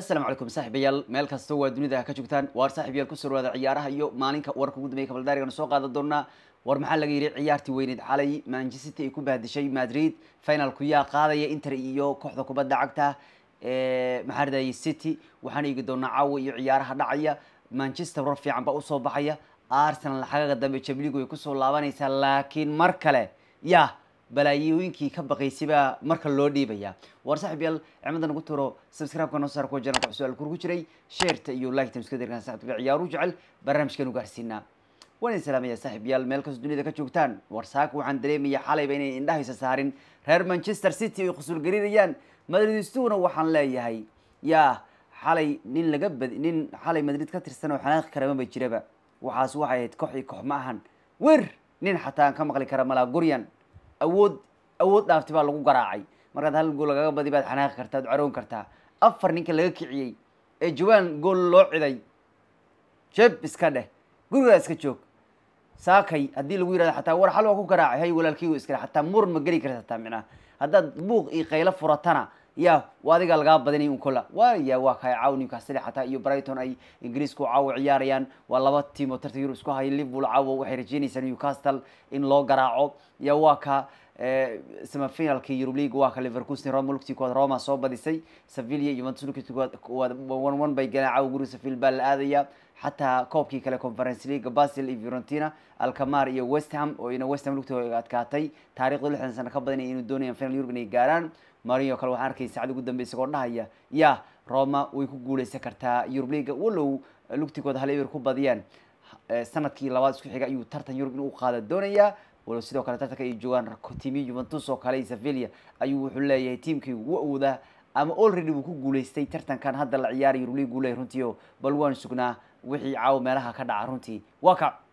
asalaamu calaykum saaxiibayaal meel kasta waa dunida ha ka joogtaan waar saaxiibayaal kusoo dhawaada ciyaaraha iyo maalinka warka ugu dambeya kabaldaarigan soo qaadan doonaa war maxaa laga yidhi ciyaartii weyneed xalay manchester ay ku bahdishay madrid finalku yaa qaadaya inter iyo kooxda kubadda cagta eh, maxaa ridayay city waxaan eegi doonaa caawa iyo ciyaaraha dhacaya manchester war fiican baa usoo baxaya arsenal xagaga dambe jamligu way kusoo laabanaysaa laakiin mar kale ya balaayooyinkii ka baqaysibaa marka loo dhiibayaa war saaxib yaal cimada nagu turo subscribe-ka noo saar jana qof su-aal kurgu jiray sheerta iyo like isku dirkan saaxibka ciyaaru jecel barnaamijkan u waan idin salaamayaa saaxib yaal meel kasta duniyada ka joogtaan saaka waxaan dareemayaa xalayba inay indhahaysa saarin reer manchester city ay khusuul garinayaan madrid istuguna waxaan leeyahay yaa xalay nin laga bad nin xalay madrid ka tirsan oo xanaaqi karamaba jiraba waxaas waxay ahayd koox iyo koox ma ahan wer nin xataa aan ka maqli kara malaa guryan awood awood dhaaftay baa lagu garaacay markaad hal gool lagaga badi baad xanaaqi kartaa ad caroon kartaa afar ninka laga kiciyey ee jawaan gool loo ciday jeb iska dheh gurigaa iska joog saakay haddii lagu yirahdo xataa war xal waa ku garaacay hay walaalkiigu iskale xataa muran ma geli karsataa micnaha haddaad buuq iyo qaylo furatana ya adigaa lagaa badinay un waya waa kaa caaw newcastle xataa iyo brighton ay ingiriisku caawo ciyaarayaan waa laba tiim oo tartan yurub isku haya liverpool caawa waxay rajeynaysaa newcastle in loo garaaco ya waa ka eh, semifinalka eurub league waa ka liverkusen roma lugtii roma soo badisay sevilla iyo manchester united one one bay galeen caawa guri sevilla baa la aadaya xataa koobkii kale conference league basel iyo fiorentina alkamar iyo westham ham oo ina west ham adkaatay taariikhda lixdan sano ka badan inay doonayaan final eurub inay gaaraan marin kale waxaan arkay saacad ugu dambe isagoo dhahaya ya roma way ku guuleysan kartaa yurub leaga walow lugtigooda hal eber ku badiyeen eh, sanadkii labaad isku xiga ayuu tartan yurub inuu qaada doonayaa walow sidoo kale tartanka ay joogaan tiimi juventus oo kale iyo sevilla ayuu wuxuu leeyahay tiimkii wuu awoodaa ama already wuu ku guuleystay tartankan hadda la ciyaaraya yurub liga guuleya runtii oo bal waan sugnaa wixii caawo meelaha ka dhaca runtii waa kac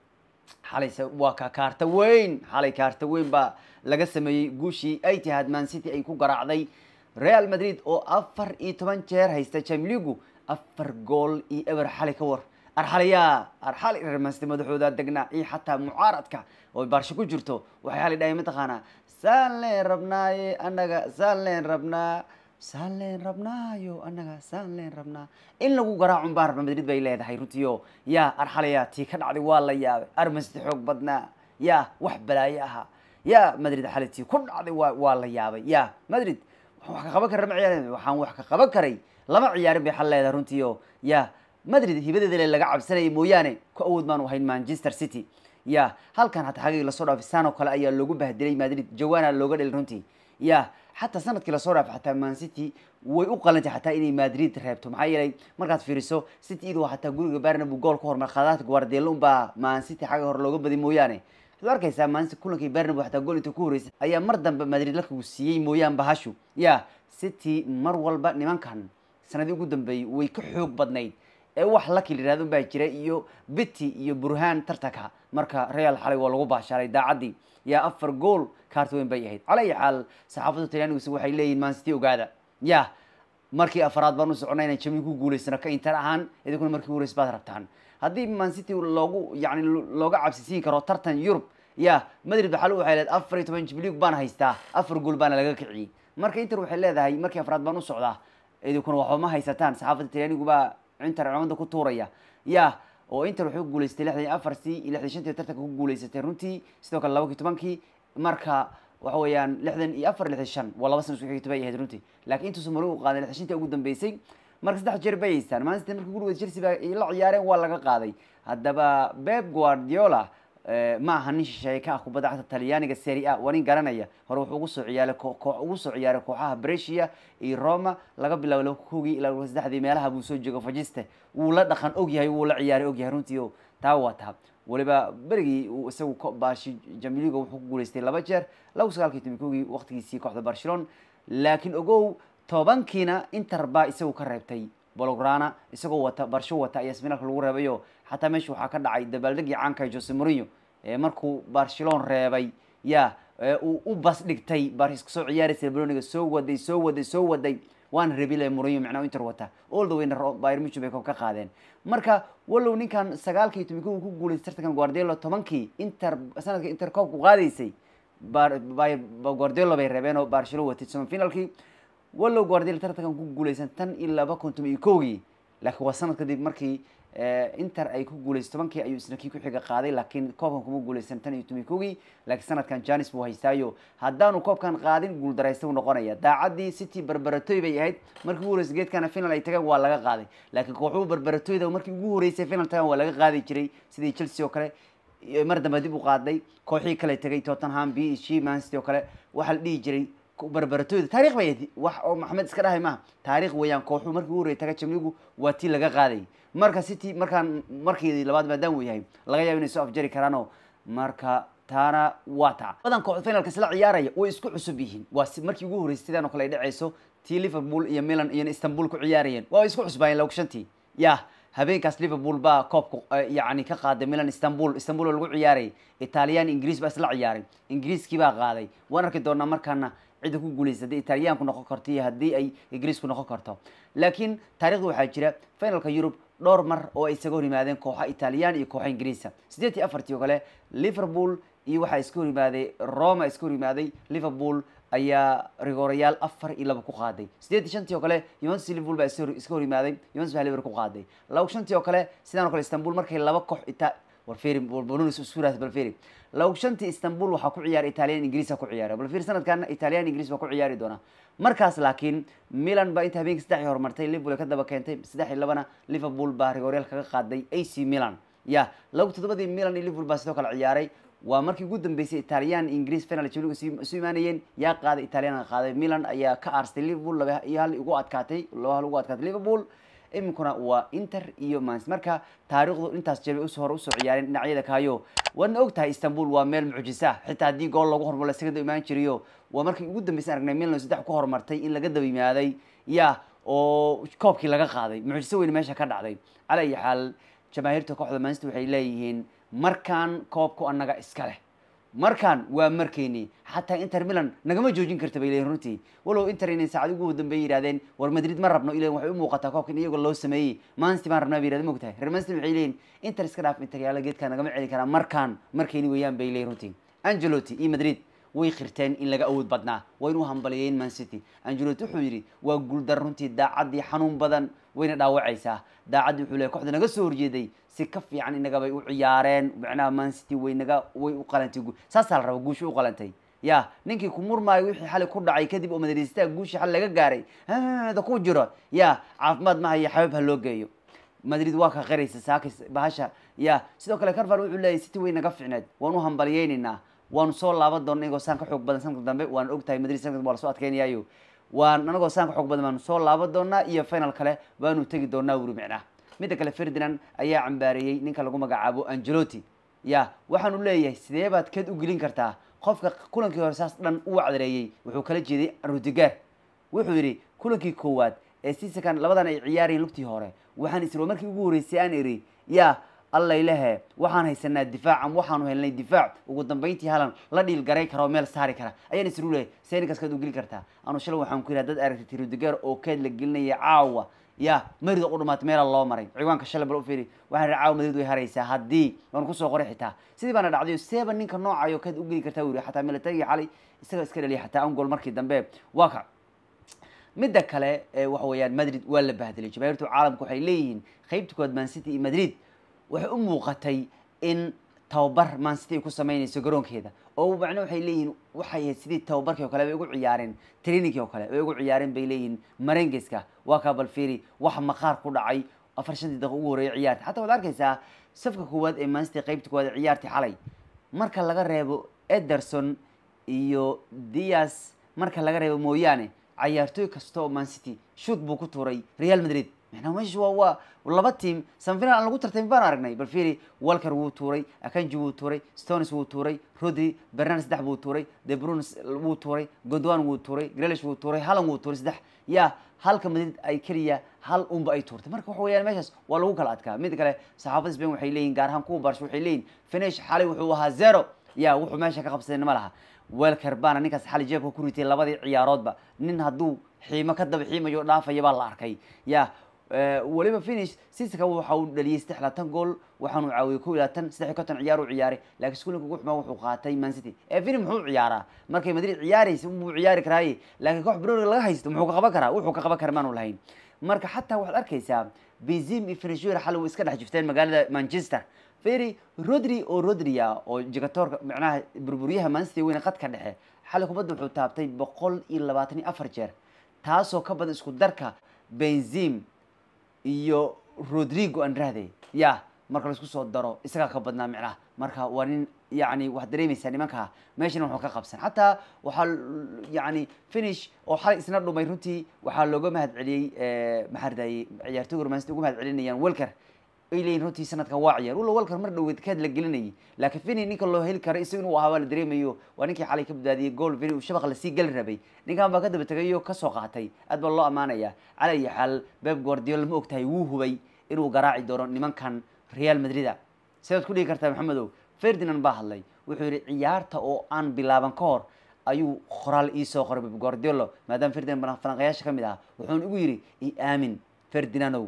xalay waa ka kaarta weyn xalay kaarta weyn baa laga sameeyey guushii ay tihaad man city ay ku garaacday real madrid oo afar iyo toban jeer haysta jamligu afar gool iyo eber xalay ka war arxalayaa arxalay rermaste madaxooda degnaa iyo xataa mucaaradka oo baarsho ku jirto waxay xalay dhahay mataqaanaa saan leen rabnaaye annaga saan leen rabnaa saan leen rabnaayo annaga saan leen rabnaa in lagu garaacun baan rabna madrid bay leedahay runtiio yaa arxalaya tii ka dhacday waa la yaabay armasti xoog badnaa yaa wax balaayo ahaa yaa madrid xali tii ku dhacday waa la yaabay yaa madrid wax ka qaban kara ma ciyaar waxaan wax ka qaban karay lama ciyaarin bay xal leedahay runtiio yaa madrid hibadeeda le laga cabsanayay mooyaane ku awood maanu ahayn manchester city yaa halkan hataa xagigi lasoo dhaafay saan oo kale ayaa loogu bahdilay madrid jawaana looga dheli runtii yaa xataa sanadkii lasoo dhaaf xataa man city way u qalanta xataa inay madrid reebto maxaa yeelay markaad fiiriso city idu xataa guriga barna gool ka hormar khadaadka guardiola unbaa man city xagga hore looga baday mooyaane waxaad arkaysaa man city kulankii barnabu xataa gool inta ku horreysay ayaa mar dambe madrid lakagu siiyey mooyaan bahashu ya city mar walba nimankan sanadii ugu dambeeyey way ka xoog badnayd ee wax laki layihahdo baa jira iyo biti iyo burhaan tartanka marka real xalay waa lagu baashaalay daacaddii yaa afar gool kaartweyn bay ahayd cala xaal saxaafaddu talyaanigus waxay leeyihin mancity ogaada yah markii afaraad baan u socona inaan jamni ku guulaysano ka inter ahaan idinkuna markii guulays baad rabtaan haddii mancity loogu yani looga cabsisiin karo tartan yurub yah madrid waxaa lagu waxay leed afar iyo toban jibliig baan haystaa afar gool baana laga kiciyey marka inter waxay leedahay markii afraad baan u socdaa idinkuna waxba ma haysataan saxaafadda talyaanigubaa inter cumada ku tuuraya ya oo inter wuxuu guuleystay lixdan iyo afartii iyo lixdan shantii tartanka ku guuleysatay runtii sidoo kale laba kii tobankii marka waxa weeyaan lixdan iyo afar lixdan shan waa laba sana isku xigta bay ahayd runtii laakiin intuusan mari u qaadan lixdan shantii ugu dambeysay marka saddex jeer bay haystaan maanta markii guriga Chelsea baa la ciyaareen waa laga qaaday haddaba beb Guardiola Eh, maaha nin ka ah kubadda cagta talyaaniga seria a waa nin garanaya hore wuxuu ugu soo ciyaaray ugu soo ciyaaray kooxaha brescia iyo roma laga bilaabo laba kowgii ilaa laba saddexdii meelaha buu soo jooga fajiste wuu la dhaqan ogyahay wuu la ciyaaray ogyahay runtii taa waa taa waliba berigii uu isagu baashi jamiligo wuxuu ku guuleystay laba jeer laba sagaalkii toban kowgii waqtigiisii kooxda barcelon laakiin ogow tobankiina inter baa isagu ka reebtay bolograna isagoo wata barsho wata ayaa sminalka lagu reebayo xataa meesha waxaa ka dhacay dabaaldegii caanka jose morinyo markuu barcelon reebay ya uu u bas dhigtay baris soo ciyaaraysa boloniga soo waday soo waday soo waday waana rebile morinyo macnaa inter wata all the wayna bayr muchu bay ka qaadeen marka wallow ninkan sagaalkii tobankii uu ku guulaystay tartankan guardiolo tobankii inter sanadka inter coobku qaadaysay guardiolo bay reebeen oo barcelon watay semifinalkii wallow guardiolo tartankan ku guuleysan tan iyo laba kontom iyo koogii laakiin waa sanad kadib markii Eh, inter ay ku guuleysa tobankii ayuu isna kii xiga qaaday laakiin koobkan kuma guuleysan tan iyo tumikogii laakiin sanadkan janis buu haystaayo haddaanu koobkan qaadin guuldaraysta uu noqonaya daacaddii city barbaratoy bay ahayd markii ugu horeysa geedkana final ay tageen waa laga qaaday laakiin kooxuhu barbaratoyda markii ugu horeysay final tagaan waa laga qaadi jiray sidii chelsea oo kale eh, mar dambe dib u qaaday kooxihii kale tegay tottenham b c mansity oo kale waxaa la dhihi jiray barbaratooda taarikh bay wax oo maxamed iska dhahay maaha taarikh weeyaan kooxuu markii u horreyay taga jamnigu waa tii laga qaaday marka city markaan markii labaad maadaama uu yahay laga yaabo inay soo afjari karaan marka taana waa taa badan kooxda finalka isla ciyaaraya way isku cusub yihiin waa markii ugu horreysay sidaan oo kale ay dhacayso tii liverpool iyo milan iyona istanbul ku ciyaarayeen waa isku cusbaayeen lawkshantii yah habeenkaas liverpool baa koobka eh, yani ka qaaday milan istanbul istanbul oo lagu ciyaaray italiyaan ingiriis baa isla ciyaaray ingiriiskii baa qaaday waan arki doonaa markaana cidda ku guuleysa hadii italiyaanku noqon karto iyo haddii ay ingiriisku noqon karto laakiin taarikhda waxaa jira finalka yurub dhowr mar oo ay isaga hor yimaadeen kooxa italiyaan iyo kooxa ingiriisa siddeed iyo afartii oo kale liverpool iyo waxaa iska hor yimaaday roma iska hor yimaaday liverpool ayaa rigoorayaal afar iyo laba ku qaaday sideed shantii oo kale yuventus liverpool baa iska hor yimaaday yuventus baa liver ku qaaday laba shantii oo kale sidaan o kale istanbul markay laba koox ita warferi bolonus isku raas balferi laba shantii istanbul waxaa ku ciyaara italian ingiriisa ku ciyaara balferi sanadkaana italian ingiriis baa ku ciyaari doona markaas laakiin milan baa inta habeenkii saddexii hormartay liverpool ay ka daba keentay saddex labana liverpool baa rigoorayaal kaga qaaday ac milan ya laba toddobadii milan iyo liverpool baa sidoo kale ciyaaray waa markii ugu dambeysay italyan ingiriis final jabnigu su imaanayeen yaa qaaday italiana qaaday milan ayaa ka aarsatay liverpool iyo hal ugu adkaatay laba hal ugu adkaatay liverpool iminkuna waa inter iyo mans marka taariikhdu intaas jeer bay hore usoo ciyaareen dhinacyada kaayo waadna og tahay istanbul waa meel mucjisa xitaa haddii gool lagu hormalo second imaan jiriyo waa markii ugu dambeysay aragnay milan saddex ku hormartay in laga dabimaaday yimaaday oo koobkii laga qaaday mucjiso weyn meesha ka dhacday cala iyo xaal jamaahiirta kooxda manster waxay leeyihiin markaan koobku annaga iska leh markaan waa markeynii xataa inter milan nagama joojin karta bay leeyihin runtii walow inter inay saacad ugu dambeeyay yidhahdeen war madrid ma rabno ilan waxay u muuqataa in iyagoo loo sameeyey mansti baan rabnaa bay yidhahdeen mogtahay reer mansti waxay leeyihin inter iska dhaaf interyaala geedkaa nagama celin karaa markaan markeyni weeyaan bay leeyihin runtii angelotti iyo madrid way khirteen in laga awood badnaa waa inuu hambaliyeen man city angelotti wuxuu yidhi waa guldar runtii daacaddii xanuun badan wayna dhaawacaysaa daacaddi wuxuu leey kooxda naga soo horjeeday si ka fiican inagabay u ciyaareen macnaha mancity way naga way u qalantay saasaa la raba guushu u qalantay ya ninkii ku murmaayo wixii xali ku dhacay kadib oo madaniisataa guushii xali laga gaaray da ku jiro ya caafimaad maha iyo xabaab ha loo geeyo madrid waa ka qiraysa saakis bahasha ya sidoo kale carval wuxuu leeyahy city way naga ficneed waan u hambalyaynaynaa waanu soo laaban doona igoo saan ka xoog badan sanka dambe waan ogtahay madrid sanka dambe waa lasoo adkeynayaayo waan anagoo saanka xoog badan baanu soo laaban doonaa iyo final kale baanu tegi doonaa wuri micnaa midda kale ferdinand ayaa cambaareeyey ninka lagu magacaabo angelotti ya waxaanu leeyahay sidee baad keed u gelin kartaa qofka kulankii hore saas dhan u wacdareeyey wuxuu kala jeeday rudiger wuxuu yidhi kulankii koowaad ee sisakan labadan ay ciyaarayeen lugtii hore waxaan isla markii ugu horreysay aan iri ya alla waxaan haysanaa difaacan waxaanu helnay difaac ugu dambayntii halan la dhiilgaray kara oo meel saari kara ayaan isru leehay u geli kartaa anuu shalay waxaan ku yidhaha dad aragtay tirodugaar oo keed la gelinaya caawa ya marida u dhamaatay meelaa loo maray ciwaanka shalay bal u fiiri waxaan idhi caawa madid way haraysaa haddii waan kusoo qoray xitaa sidii baana dhacday seeba ninka noocayo keed u geli kartaa u yidhi xataa milatariga xalay isaga iska dhaliya xataa angol markii dambe waa midda kale eh, waxa weeyaan madrid waa la bahdelay jabaairtu caalamka waxay leeyihiin qaybta kood man city iyo madrid waxay u muuqatay in tababar maansiti ay ku samaynayso garoonkeeda oo macno waxay leeyihin waxay ahayd sidii tababarkii o kale bay ugu ciyaareen trainingkii oo kale way ugu ciyaareen bay leeyihiin marengeska waa kaa wax maqaar ku dhacay afar shantii daqiiq ugu horreeyay ciyaarta xataa waad arkaysaa safka koowaad ee maansiti qaybta koowaad ee ciyaartii xalay marka laga reebo ederson iyo dias marka laga reebo mooyaane cayaartooy kasta oo man city shuut buu ku tuuray real madrid manaa meeshis waa waa laba tiam samfinal aan lagu tartami baan aragnay bal firi walker wuu tuuray akanji wuu tuuray stones wuu tuuray rodri bernan saddex buu tuuray de bruns wuu tuuray gondwan wuu tuuray grelish wuu tuuray halan wuu tuuray saddex yaa halka madrid ay keliya hal unba ay tuurtay marka waxa weyaan meeshaas waa lagu kala adkaa mid kale saxaafada spain waxay leeyihin gaar ahaan kuwa bars waxay leeyihin finish xalay wuxuu ahaa zero ya wuxuu meesha ka qabsadeen ma laha welker baana ninkaas xali jeebka ku ritay labadii ciyaaroodba nin hadduu xiimo ka daba xiimayo dhaafaya baa la arkay ya Eh, weliba finish siska waxa uu dhaliyey saddex labaatan gool waxaanu caawiyey ko labaatan saddex konton ciyaar u ciyaaray laakiin iskuulka ugu xumaa wuxuu qaatay man city ee eh, fini muxuu ciyaaraa markay madrid ciyaaraysa unbuu ciyaari karaaye laakiin koox brori laga haysto muxuu ka qaban karaa wuxuu ka qaban kara maanu lahayn marka xataa waxaad arkaysaa benzim iyo finishuer xalay way iska dhex jifteen magaalada manchester ferry rodri oo rodria oo jegatoorka macnaha burburyaha man city weyne qadka dhexe xalay kubadda wuxuu taabtay boqol iyo labaatan iyo afar jeer taasoo ka badan isku darka benzim iyo rodrigo andrade ya marka laisku soo daro isagaa ka badnaa micnaha marka waa nin yani waxaad dareemaysaa nimanka meeshana wuxuu ka qabsan xataa waxaa yani finish oo xalay isna dhumay runtii waxaa looga mahad celiyey eh, maxardaaye ciyaartooyga rumanista ugu mahad celinayaan welker ay leeyihin runtii sanadkan waa ciyaar walow walkan mar dhaweed kaad la gelinayay laakiin fini ninka loo heli kara isagu inuu ahaabaa la dareemayo waa ninkii xalay ka badbaadiyey gool fini uu shabaq lasii geli rabay ninkan baa ka daba tegay kasoo qaatay aad baa loo ammaanayaa cala iyo xaal beb guardiola ma og tahay wuu hubay inuu garaaci doono nimankan real madrida sidaad ku dhigi kartaa maxamedow ferdinand baa hadlay wuxuu yidhi ciyaarta oo aan bilaaban ka hor ayuu qoraal iisoo qoray beb guardiolo maadaama ferdinand falanqayaasha ka mid ah wuxuuna igu yidhi i aamin ferdinandow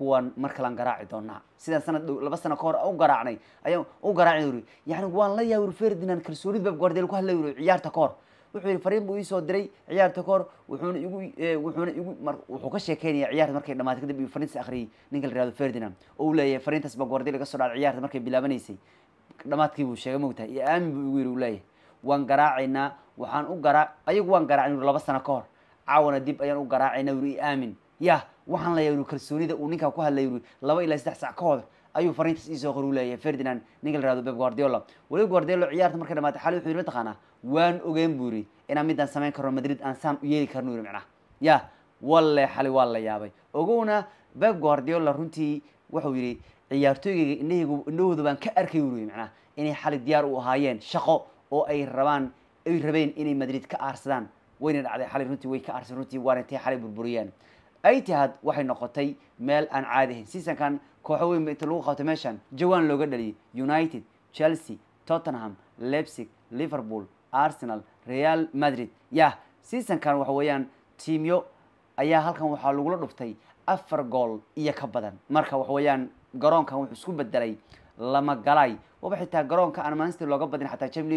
kuwaan mar kalaan garaaci doonaa sidaan sanad dhow laba sano ka hor u garaacnay ayaan u garaaci yiri yani waan la yaawir ferdinand kalsoonid bab guardiola ku hadla yiri ciyaarta ka hor wuxuu yidhi fariin buu iisoo diray ciyaarta ka hor wuxuuna igu eh, wuxuuna igu mar wuxuu ka sheekeynaya ciyaarta markay dhamaatay kadib uu fariintaas akhriyey ninka la yihahdo ferdinand oo uu leeyahay fariintaas baa guardiola ka soo dhacay ciyaarta markay bilaabanaysay dhamaadkii buu sheegay mogtahay iyo aamin buu igu yidhi uu leeyahay waan garaacaynaa waxaan u garaa ayagu waan garaacin laba sano ka hor caawana dib ayaan u garaacayna wuri aamin yah waxaan la yiri kalsoonida uu ninkaa ku hadlay yiri laba ilaa saddex saac ka hor ayuu fariintaas ii soo qoru leeyahay Ferdinand ninkala la beb Pep Guardiola wali Guardiola ciyaarta markay dhamaatay xal wuxuu mataqaanaa waan ogeen buuri inaan midan sameyn karo Madrid aan saan u yeeli karno macnaha ya walle xali waa la yaabay ogowna beb Guardiola runtii wuxuu yihi ciyaartooygeyga indhahaygu indhahooda baan ka arkay yiri macnaha inay xali diyaar u ahaayeen shaqo oo ay rabaan ay rabeen inay Madrid ka aarsadaan wayna dhacday xali runtii way ka aarsan runtii waana tay xali burburiyeen itihad waxay noqotay meel aan caadi ahayn seasonkan kooxo weyn inta lagu qabtay meeshan jawaan looga dhaliyay united chelsea tottenham lebsig liverpool arsenal real madrid yah seasonkan waxa weeyaan tiimyo ayaa halkan waxaa lagula dhuftay afar gool iyo ka badan marka waxa weeyaan garoonkan wuxuu isku bedelay lama galay waba xitaa garoonka aan manster looga badin xataa champ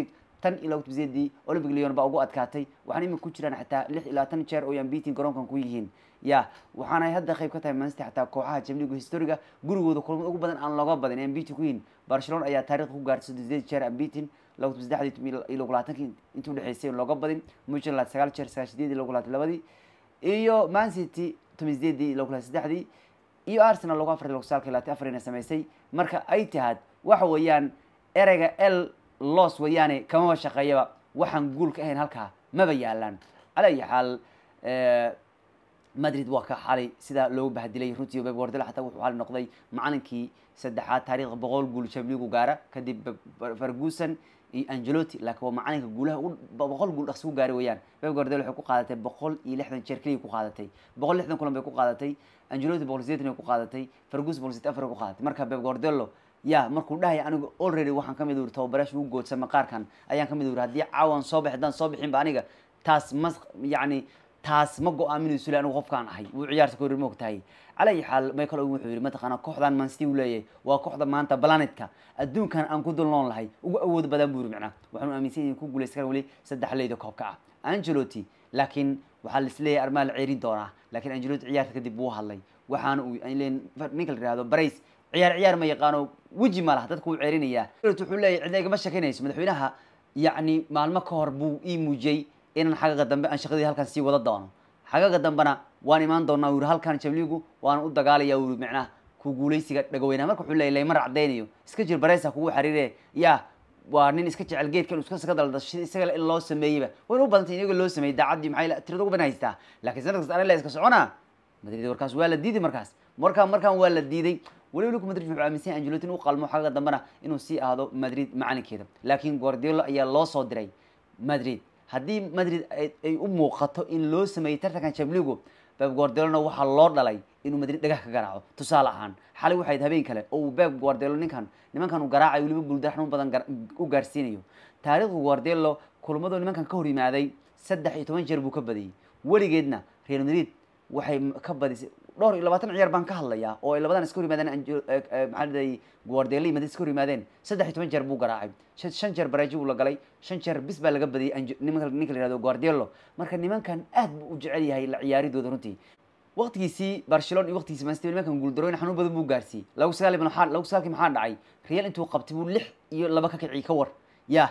tan ilaa waqtibiseedii olympic leon baa ugu adkaatay waxaan imika ku jiraan xataa lix ilaa tan jeer oo yambitin garoonkan ku yihiin ya waxaanay hadda qayb ka tahay manster xataa kooxaha jamligu historiga gurigooda kulmad ugu badan aan looga badin ambitin ku yihiin barcelona ayaa taarikh ku gaartay soddon jeer ambitin lagulaatanki inta udhexeysay looga badin mujland sagaal jeer sagaal sideedii lagulaatan labadii iyo mancity toban sideedii lagulaatan saddexdii iyo arsenal lagu afar lagusaalka laatan afarina samaysay marka ay tahaad waxa weeyaan ereyga l loos wayaane kamaba shaqeeyaba waxaan guul ka ahayn halkaa maba yaalaan cala ayi xaal eh, madrid waa ka xalay sidaa loogu bahadilay runtii beb guardiola xataa wuxuu xali noqday macalinkii saddexaad taariikhda boqol guul jamligu gaara kadib ferguson iyo angelotti laakiin waa macalinka guulaha boqol guul dhaqsi ku gaari weyaan beb guardiola waxay ku qaadatay boqol iyo lixdan jeer keliya ku qaadatay boqol lixdan kulan bay ku qaadatay angelotti boqol sideetan bay ku qaadatay ferguson boqol sideetan afar bay ku qaadatay marka beb guardiolo ya markuu dhahay aniga already waxaan kamid uri tababaryaasha ugu goodsama qaarkan ayaan kamid uri haddii caawan soo bax haddaan soo bixinba aniga taas ma yacni taas ma go-aaminayso le anigu qofkaan ahay wuu ciyaarta ka hori moog tahay calayi xaal michael owen wuxuu yidhi mataqaanaa kooxdan mansti uu leeyahay waa kooxda maanta planetka adduunkan aan ku dulnoon lahay ugu awood badan buu yidhi macnaa waxaanu aaminsan yahin ku guulaysakaraan weli saddex leyda koobka ah angeloti laakiin waxaa laisleeyahay armaa la ceerin doonaa laakiin angelotti ciyaarta kadib wuu hadlay waxaana uu ninka la yihahdo brace ciyaar ciyaar ma yaqaano weji ma laha dadku wuu ceerinayaa wuxuu leeyahy cidna igama shekinayso madaxweynaha yacni maalmo ka hor buu ii muujiyey inaan xagaga dambe aan shaqadii halkan sii wada doono xagaga dambena waan imaan doonaa wuri halkan jamligu waan u dagaalaya wuri micnaha ku guulaysiga dhagaweynaha marka wuxuu leeyahy layma racdaynayo iska jir bareesa kugu xariire yaa waa nin iska jecel geedkan iska saka daldashay isaga in loo sameeyeyba wayna u badantay in loo sameeyey daacaddii maxay tirada ugu badan haystaa laakiin sanad kasta iska socona madrid warkaas waa la diiday markaas markaa markaan waa la diiday weliba linku madrid wuxuu aaminsan angelotti u qalmo xagga dambena inuu sii ahdo madrid macalinkeeda laakiin guardiola ayaa loo soo diray madrid haddii madrid ay u muuqato in loo sameeyey tartankan jabligo beb guardiolona waxaa loo dhalay inuu madrid dhagax ka garaaco tusaale ahaan xalay waxayd habeen kale oo uu beb guardiolo ninkan nimankan u garaacayo weliba buldar xanuun badan u gaarsiinayo taariikhda guardiolo kulmadoo nimankan ka hor yimaaday saddex iyo toban jeer buu ka badiyey weligeedna real madrid waxay ka badisay dhowr iyo labaatan ciyaar baan ka hadlayaa oo ay labadan iska hor yimaadeen eh, eh, maxaadayy guardela yimaadeen iska hor yimaadeen saddex iyo toban jeer buu garaacay shan jeer baraaji buu la galay shan jeer bis baa laga badiyay ninka la yihahdo guardielo marka nimankan aad buu u jecel yahay la ciyaaridooda runtii waqtigiisii barcelona iyo waqtigiisi manchester nimankan guuldarooyin xanuun badan buu gaarsiiyey lagu sagaal maxaa lagu sagaalkii maxaa dhacay real intuu qabtay buu lix iyo laba ka kiciyay ka war yah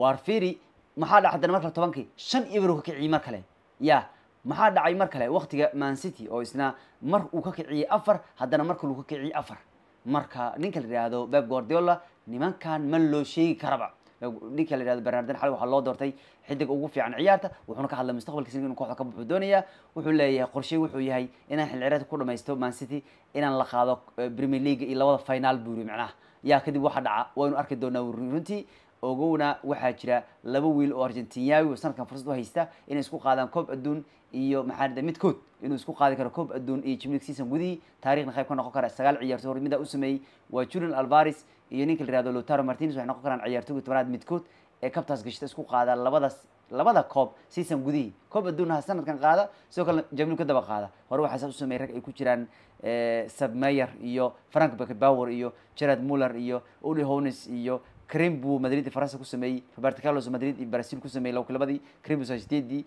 waar firi maxaa dhaca haddana markale tobankii shan iyo baru ka kiciyay mar kale yah maxaa dhacay mar kale waktiga man city oo isna mar uu ka kiciyey afar haddana mar kale uu ka kiciyey afar marka ninka la yidhaahdo beb guardiola nimankan ma loo sheegi karaba ninka la yihahdo bernardin xali waxaa loo doortay xidiga ugu fiican ciyaarta wuxuuna ka hadlay mustaqbalkiisa inuu kooxda ka buuxuu doonayaa wuxuu leeyahay qorshe wuxuu yahay inaan xil ciyaarta ku dhamaysto man city inaan la qaado eh, premier league iyo labada final buuri yiri macnaha yaa kadib waxa dhaca waynu arki doonaa runtii ogowna waxaa jira laba wiil oo argentiniyaawi sanadkan fursad u haysta inay isku qaadaan koob adduun iyo maxaanada midkood inuu isku qaadi karo koob adduun iyo jimlig season gudihii taarikhna qayb ka noqon kara sagaal ciyaartoy midaa ah u sameeyey waa julian alvaris iyo ninka la yihahdo lotaro martinez waxay noqon karaan ciyaartoyga tobanaad midkood ee kabtaas gashta isku qaada labadaas labada koob season gudihii koob adduunha sanadkan qaada sidoo kale jamnub ka daba qaada hore waxaa saas u sameeyey rag ay ku jiraan eh, submayer iyo frank beckepower iyo gerard muller iyo oli hones iyo krim buu madrid faransa ku sameeyey roberto carlos madrid iyo brazil ku sameeyey lawkiilabadii krim sitedii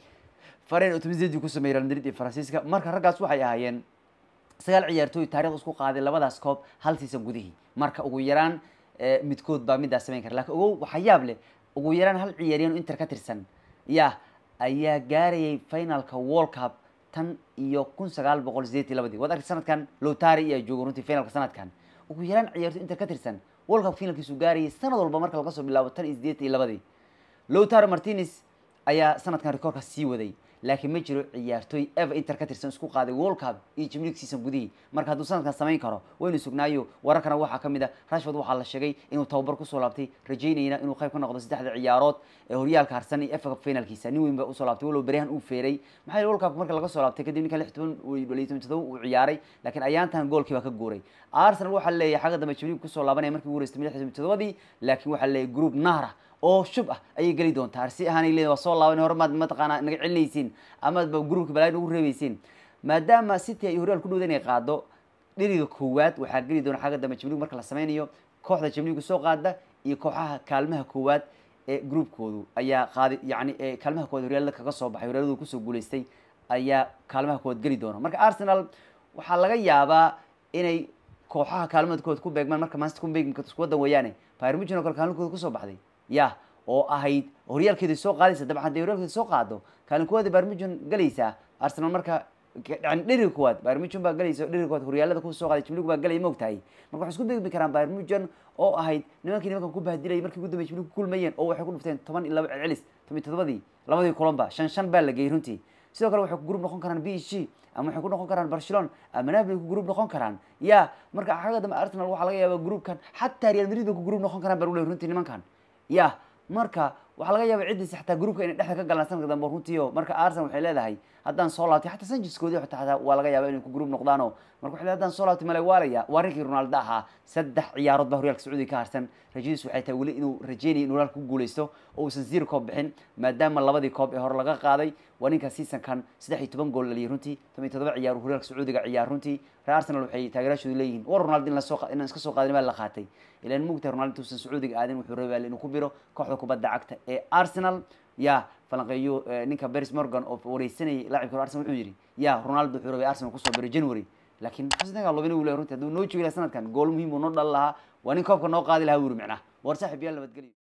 faren otomizedi ku sameeyey real madrid iyo faransiiska marka raggaas waxay ahaayeen sagaal ciyaartooy taarikh isku qaaday labadaas koob hal season gudihii marka ugu yaraan eh, midkood baa middaas samayn kara lakin ogow waxaa yaab leh ugu yaraan hal ciyaariyaan inter ka tirsan yah ayaa gaarayay finalka world cup tan iyo kun sagaal boqol sideetii labadii waad arki sanadkan lowtari ayaa joogo runtii finalka sanadkan ugu yaraan ciyaarto inter ka tirsan world cup finalkiisu gaarayay sanad walba marka laga soo bilaabo tan iyo sideeta iyo labadii lowtaro martinis ayaa sanadkan rekoorkaas sii waday laakiin ma jiro ciyaartooy eva inter ka tirsan isku qaaday world cup iyo jimlig season gudihii marka hadduu sanadkan samayn karo waynu sugnaayo wararkana waxaa ka mid a ah rashford waxaa la sheegay inuu tababar kusoo laabtay rajaynayna inuu qayb ka noqdo saddexda ciyaarood ee horyaalka harsan ee efa finalkiisa nin weyn baa usoo laabtay walow beryahan uu feeray maxaa world cup marka laga soo laabtay kadib ninka lix toban iyo todoba uu ciyaaray laakiin ayaantan goolkii baa ka guuray arsenal waxaa leeyahay xagga dambe jimlig kusoo laabanaya markii ugu horeystay lix todobadii laakiin waxaa leeyahay group nahra oo shub ah ayay geli doontaa arsi ahaanay leeda waa soo laaban hormaad mataqaana naga celinaysiin amaadba gruubka balaayn ugu reebaysiin maadaama city ay horyaal ku dhowda inay qaado dhiriga koowaad waxaa geli doona xagga dambe jimligu marka la samaynayo kooxda jimligu soo qaada iyo kooxaha kaalmaha koowaad ee groupkoodu ayaa qaadi yani kaalmaha koowaad horyaalada kaga soo baxay horyaaladuu kusoo guuleystay ayaa kaalmaha koowaad geli doona marka arsenal waxaa laga yaabaa inay kooxaha kaalmaha koowaad ku beegmaan marka manchester ku beegmi karto isku waddan weeyaane pirmuginoo kale kaalmaha kusoo baxday ya oo ahayd horyaalkeeda soo qaadaysa dabcan haday horyaalkeeda soo qaado kaalin kuwaada barmijun galaysaa arsenal marka yani dheri kuwaad barmijun baa galaysa dheri kuwaad horyaalada ku soo qaaday jimligu baa galaya moogtahay marka waxay isku beegmi karaan barmijun oo ahayd nimankii nimanka ku bahdilayay markii ugu dambey jimligu kulmayeen oo waxay ku dhufteen toban iyo laba celcelis toban iyo labadii kulanba shan shan baa la geeyey runtii sidoo kale waxay ku gruub noqon karaan b g ama waxay ku noqon karaan barcelon ama napoli ku gruub noqon karaan ya marka xagga dambe arsenal waxaa laga yaabaa gruubkan xataa real madrid bay ku gruub noqon karaan baa luley runtii nimankan ya marka waxaa laga yaaba ciddiis xataa gruubka inay dhexda ka galaan sanadka dambe runtii marka arsenal waxay leedahay haddaan soo laabtay xataa sanjiskoodi xataa waa laga yaaba inay ku gruub noqdaanoo marka waxay haddaan soo laabtay male waalaya waa rinkii ronaldo ahaa saddex ciyaarood baa horyaalka sacuudiga ka harsan rajadiisu waxay tahay weli inuu rajeynaya inuu horyaalka ku guulaysto oo uusan zero koob bixin maadaama labadii koob ee hore laga qaaday waa ninka seasonkan saddex iyo toban gool dhaliyay runtii toban iyo todoba ciyaar horyaalka sacuudiga ciyaar runtii reer arsenal waxay taageeraashoodu leeyihiin war ronaldo in lasoo inaan iska soo qaadin baa la qaatay ilaan mugta ronaldo intuusan sacuudiga aadin wuxuu rabaa inuu ku biro kooxda kubadda cagta ee arsenal ya falanqeeyo eh, ninka baris morgan oo wareysanayay laacibka arsenal wuxuu yidhi yaa ronaldo wuxuu rabay arsenal kusoo biro january laakiin xusnaga lobina wuu leeyahay runtii hadduu noo joogi lahaa sanadkan gool muhiim uu noo dhali lahaa waa nin koobka noo qaadi lahaa wuri micnaha war saaxib yaa nabadgelyo